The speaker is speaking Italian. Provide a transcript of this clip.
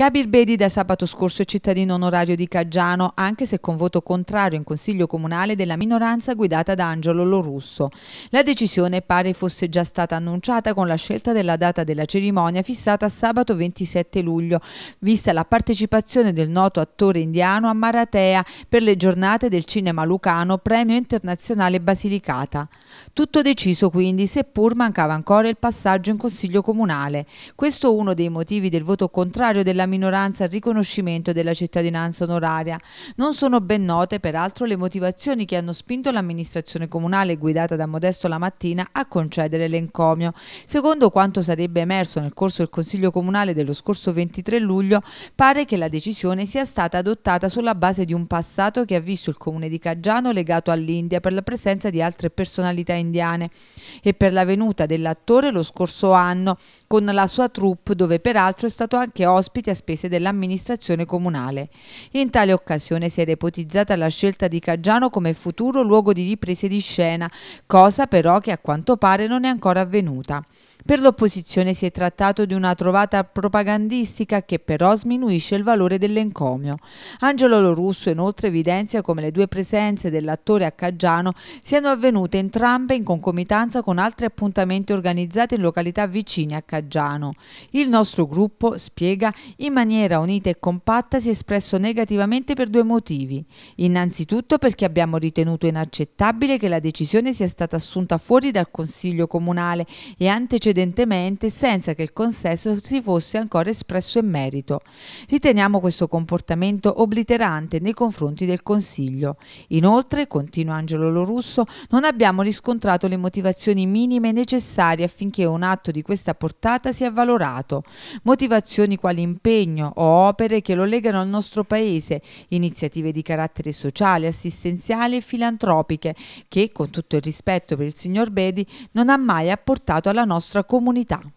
Gabi Bedi da sabato scorso è cittadino onorario di Caggiano, anche se con voto contrario in consiglio comunale della minoranza guidata da Angelo Lorusso. La decisione pare fosse già stata annunciata con la scelta della data della cerimonia fissata a sabato 27 luglio, vista la partecipazione del noto attore indiano a Maratea per le giornate del cinema lucano Premio Internazionale Basilicata. Tutto deciso quindi, seppur mancava ancora il passaggio in consiglio comunale. Questo uno dei motivi del voto contrario della minoranza il riconoscimento della cittadinanza onoraria. Non sono ben note, peraltro, le motivazioni che hanno spinto l'amministrazione comunale guidata da Modesto la mattina a concedere l'encomio. Secondo quanto sarebbe emerso nel corso del Consiglio Comunale dello scorso 23 luglio, pare che la decisione sia stata adottata sulla base di un passato che ha visto il comune di Caggiano legato all'India per la presenza di altre personalità indiane e per la venuta dell'attore lo scorso anno con la sua troupe dove peraltro è stato anche ospite a spese dell'amministrazione comunale. In tale occasione si era ipotizzata la scelta di Caggiano come futuro luogo di riprese di scena, cosa però che a quanto pare non è ancora avvenuta. Per l'opposizione si è trattato di una trovata propagandistica che però sminuisce il valore dell'encomio. Angelo Lorusso inoltre evidenzia come le due presenze dell'attore a Caggiano siano avvenute entrambe in concomitanza con altri appuntamenti organizzati in località vicine a Caggiano. Il nostro gruppo, spiega, in maniera unita e compatta si è espresso negativamente per due motivi. Innanzitutto perché abbiamo ritenuto inaccettabile che la decisione sia stata assunta fuori dal Consiglio Comunale e antecedentemente precedentemente senza che il consesso si fosse ancora espresso in merito. Riteniamo questo comportamento obliterante nei confronti del Consiglio. Inoltre, continua Angelo Lorusso, non abbiamo riscontrato le motivazioni minime necessarie affinché un atto di questa portata sia valorato. Motivazioni quali impegno o opere che lo legano al nostro Paese, iniziative di carattere sociale, assistenziali e filantropiche che, con tutto il rispetto per il signor Bedi, non ha mai apportato alla nostra nostra comunità.